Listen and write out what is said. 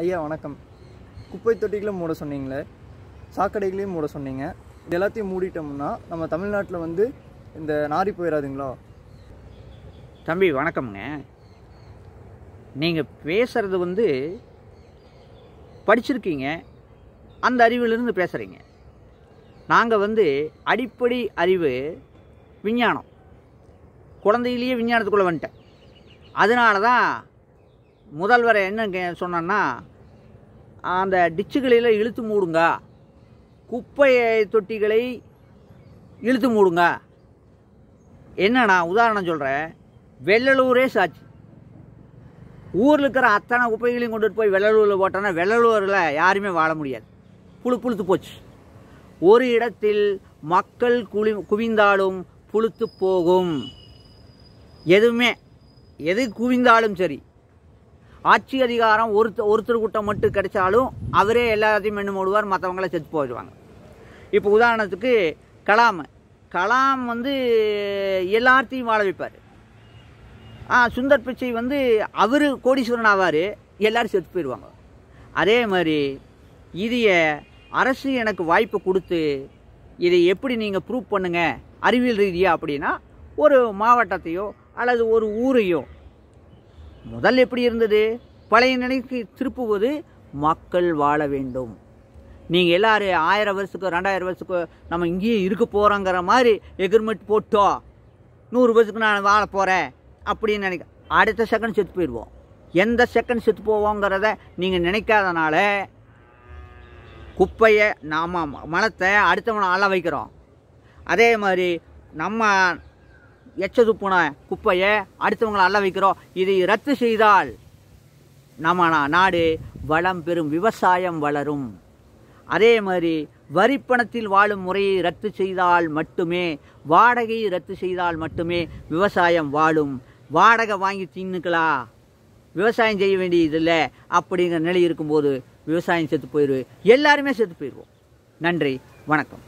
ஐயா வணக்கம் குப்பை தொட்டிகளும் மூட சொன்னீங்களே சாக்கடைகளையும் மூட சொன்னீங்க இது எல்லாத்தையும் மூடிட்டோம்னா நம்ம தமிழ்நாட்டில் வந்து இந்த நாரி போயிடாதுங்களோ தம்பி வணக்கம்ங்க நீங்கள் பேசுகிறது வந்து படிச்சிருக்கீங்க அந்த அறிவிலிருந்து பேசுகிறீங்க நாங்கள் வந்து அடிப்படை அறிவு விஞ்ஞானம் குழந்தையிலேயே விஞ்ஞானத்துக்குள்ளே வந்துட்டேன் அதனால தான் முதல்வர் என்ன சொன்னோன்னா அந்த டிச்சுகளில் இழுத்து மூடுங்க குப்பை தொட்டிகளை இழுத்து மூடுங்க என்னண்ணா உதாரணம் சொல்கிறேன் வெள்ளலூரே சாட்சி ஊரில் இருக்கிற அத்தனை குப்பைகளையும் கொண்டுட்டு போய் வெள்ளலூரில் போட்டோன்னா வெள்ளலூரில் யாருமே வாழ முடியாது புழு புழுத்து போச்சு ஒரு இடத்தில் மக்கள் குளி குவிந்தாலும் புழுத்து போகும் எதுவுமே எது குவிந்தாலும் சரி ஆட்சி அதிகாரம் ஒருத்தர் கூட்டம் மட்டும் கிடைச்சாலும் அவரே எல்லாத்தையும் மென்னு மூடுவார் மற்றவங்கள செத்து போயிடுவாங்க இப்போ உதாரணத்துக்கு கலாம் கலாம் வந்து எல்லார்த்தையும் வாழ வைப்பார் சுந்தர் பிச்சை வந்து அவர் கோடீஸ்வரன் ஆவார் எல்லோரும் செத்து போயிடுவாங்க அதே மாதிரி இதைய அரசு எனக்கு வாய்ப்பு கொடுத்து இதை எப்படி நீங்கள் ப்ரூவ் பண்ணுங்கள் அறிவியல் ரீதியாக அப்படின்னா ஒரு மாவட்டத்தையோ அல்லது ஒரு ஊரையோ முதல் எப்படி இருந்தது பழைய நிலைக்கு திருப்புவது மக்கள் வாழ வேண்டும் நீங்கள் எல்லோரும் ஆயிரம் வருஷத்துக்கோ ரெண்டாயிரம் வருஷத்துக்கோ நம்ம இங்கேயே இருக்க போகிறோங்கிற மாதிரி எக்ரிமெண்ட் போட்டோ நூறு வருஷத்துக்கு நான் வாழ போகிறேன் அப்படின்னு நினைக்க அடுத்த செகண்ட் செத்து போயிடுவோம் எந்த செகண்ட் செத்து போவோங்கிறத நீங்கள் நினைக்காதனால குப்பையை நாம் மலத்தை அடுத்தவனை அள வைக்கிறோம் அதே மாதிரி நம்ம எச்சது போன குப்பையை அடுத்தவங்களை அள்ள வைக்கிறோம் இதை ரத்து செய்தால் நம்ம நாடு வளம் பெறும் விவசாயம் வளரும் அதே மாதிரி வரிப்பணத்தில் வாழும் முறையை ரத்து செய்தால் மட்டுமே வாடகையை ரத்து செய்தால் மட்டுமே விவசாயம் வாழும் வாடகை வாங்கி தின்னுக்கலா விவசாயம் செய்ய வேண்டியது இல்லை அப்படிங்கிற நிலை இருக்கும்போது விவசாயம் செத்து போயிடுவேன் எல்லாருமே செத்து போயிடுவோம் நன்றி வணக்கம்